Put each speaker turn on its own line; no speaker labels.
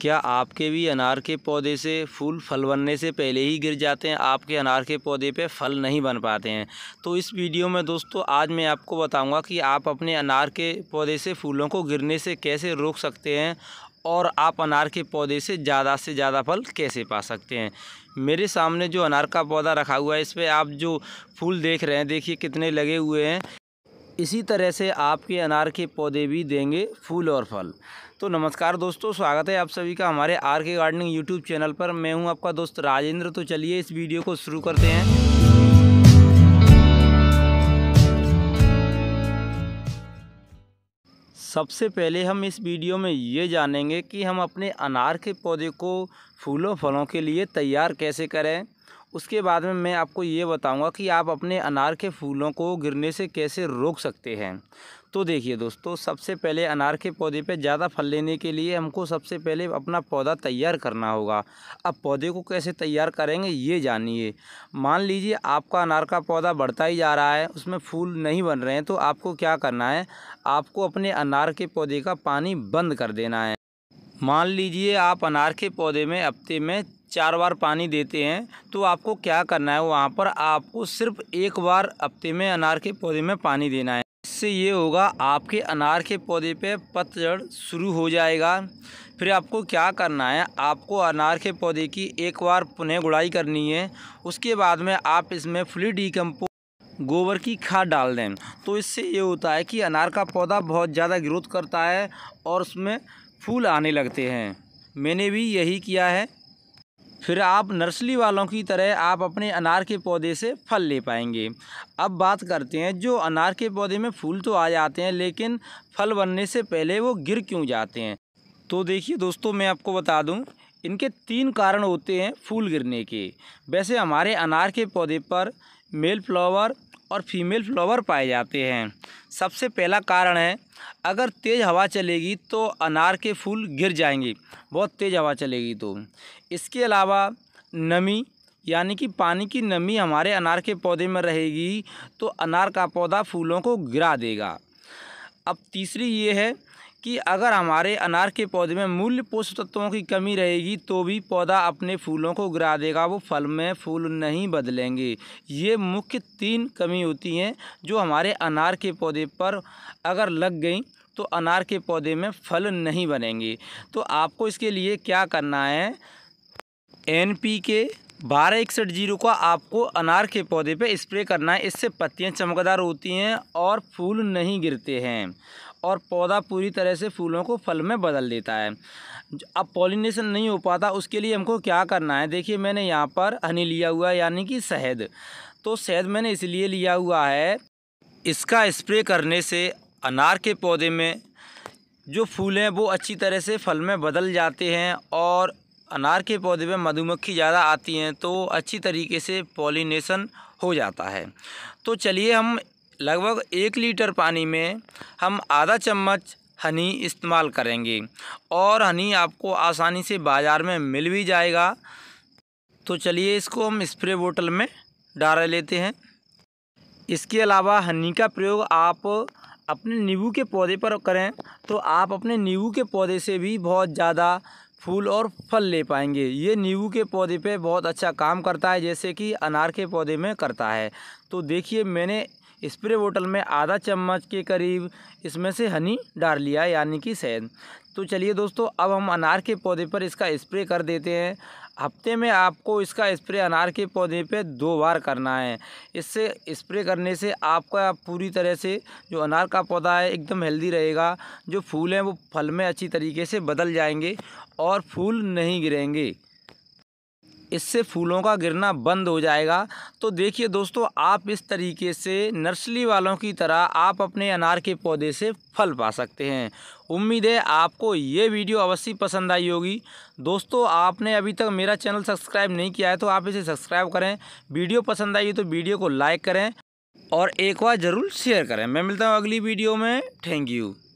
क्या आपके भी अनार के पौधे से फूल फल बनने से पहले ही गिर जाते हैं आपके अनार के पौधे पे फल नहीं बन पाते हैं तो इस वीडियो में दोस्तों आज मैं आपको बताऊंगा कि आप अपने अनार के पौधे से फूलों को गिरने से कैसे रोक सकते हैं और आप अनार के पौधे से ज़्यादा से ज़्यादा फल कैसे पा सकते हैं मेरे सामने जो अनार का पौधा रखा हुआ है इस पर आप जो फूल देख रहे हैं देखिए कितने लगे हुए हैं इसी तरह से आपके अनार के पौधे भी देंगे फूल और फल तो नमस्कार दोस्तों स्वागत है आप सभी का हमारे आर के गार्डनिंग यूट्यूब चैनल पर मैं हूं आपका दोस्त राजेंद्र तो चलिए इस वीडियो को शुरू करते हैं सबसे पहले हम इस वीडियो में ये जानेंगे कि हम अपने अनार के पौधे को फूलों फलों के लिए तैयार कैसे करें उसके बाद में मैं आपको ये बताऊंगा कि आप अपने अनार के फूलों को गिरने से कैसे रोक सकते हैं तो देखिए दोस्तों सबसे पहले अनार के पौधे पे ज़्यादा फल लेने के लिए हमको सबसे पहले अपना पौधा तैयार करना होगा अब पौधे को कैसे तैयार करेंगे ये जानिए मान लीजिए आपका अनार का पौधा बढ़ता ही जा रहा है उसमें फूल नहीं बन रहे हैं तो आपको क्या करना है आपको अपने अनार के पौधे का पानी बंद कर देना है मान लीजिए आप अनार के पौधे में हफ्ते में चार बार पानी देते हैं तो आपको क्या करना है वहाँ पर आपको सिर्फ एक बार हफ्ते में अनार के पौधे में पानी देना है इससे ये होगा आपके अनार के पौधे पे पतझड़ शुरू हो जाएगा फिर आपको क्या करना है आपको अनार के पौधे की एक बार पुनः गुड़ाई करनी है उसके बाद में आप इसमें फ्ली डिकम्पो गोबर की खाद डाल दें तो इससे ये होता है कि अनार का पौधा बहुत ज़्यादा ग्रोथ करता है और उसमें फूल आने लगते हैं मैंने भी यही किया है फिर आप नर्सरी वालों की तरह आप अपने अनार के पौधे से फल ले पाएंगे अब बात करते हैं जो अनार के पौधे में फूल तो आ जाते हैं लेकिन फल बनने से पहले वो गिर क्यों जाते हैं तो देखिए दोस्तों मैं आपको बता दूं इनके तीन कारण होते हैं फूल गिरने के वैसे हमारे अनार के पौधे पर मेल फ्लावर और फीमेल फ्लावर पाए जाते हैं सबसे पहला कारण है अगर तेज़ हवा चलेगी तो अनार के फूल गिर जाएंगे बहुत तेज़ हवा चलेगी तो इसके अलावा नमी यानी कि पानी की नमी हमारे अनार के पौधे में रहेगी तो अनार का पौधा फूलों को गिरा देगा अब तीसरी ये है कि अगर हमारे अनार के पौधे में मूल्य पोषक तत्वों की कमी रहेगी तो भी पौधा अपने फूलों को गिरा देगा वो फल में फूल नहीं बदलेंगे ये मुख्य तीन कमी होती हैं जो हमारे अनार के पौधे पर अगर लग गई तो अनार के पौधे में फल नहीं बनेंगे तो आपको इसके लिए क्या करना है एन पी के बारह इकसठ जीरो का आपको अनार के पौधे पे स्प्रे करना है इससे पत्तियां चमकदार होती हैं और फूल नहीं गिरते हैं और पौधा पूरी तरह से फूलों को फल में बदल देता है अब पॉलिनेशन नहीं हो पाता उसके लिए हमको क्या करना है देखिए मैंने यहाँ पर हनी लिया हुआ है यानी कि शहद तो शहद मैंने इसलिए लिया हुआ है इसका स्प्रे करने से अनार के पौधे में जो फूल हैं वो अच्छी तरह से फल में बदल जाते हैं और अनार के पौधे में मधुमक्खी ज़्यादा आती हैं तो अच्छी तरीके से पॉलिनेशन हो जाता है तो चलिए हम लगभग एक लीटर पानी में हम आधा चम्मच हनी इस्तेमाल करेंगे और हनी आपको आसानी से बाज़ार में मिल भी जाएगा तो चलिए इसको हम स्प्रे बोतल में डाल लेते हैं इसके अलावा हनी का प्रयोग आप अपने नींबू के पौधे पर करें तो आप अपने नींबू के पौधे से भी बहुत ज़्यादा फूल और फल ले पाएंगे ये नींबू के पौधे पे बहुत अच्छा काम करता है जैसे कि अनार के पौधे में करता है तो देखिए मैंने स्प्रे बोतल में आधा चम्मच के करीब इसमें से हनी डाल लिया यानी कि शहद तो चलिए दोस्तों अब हम अनार के पौधे पर इसका स्प्रे कर देते हैं हफ्ते में आपको इसका स्प्रे अनार के पौधे पे दो बार करना है इससे स्प्रे करने से आपका पूरी तरह से जो अनार का पौधा है एकदम हेल्दी रहेगा जो फूल हैं वो फल में अच्छी तरीके से बदल जाएंगे और फूल नहीं गिरेंगे इससे फूलों का गिरना बंद हो जाएगा तो देखिए दोस्तों आप इस तरीके से नर्सरी वालों की तरह आप अपने अनार के पौधे से फल पा सकते हैं उम्मीद है आपको ये वीडियो अवश्य पसंद आई होगी दोस्तों आपने अभी तक मेरा चैनल सब्सक्राइब नहीं किया है तो आप इसे सब्सक्राइब करें वीडियो पसंद आई तो वीडियो को लाइक करें और एक बार ज़रूर शेयर करें मैं मिलता हूँ अगली वीडियो में थैंक यू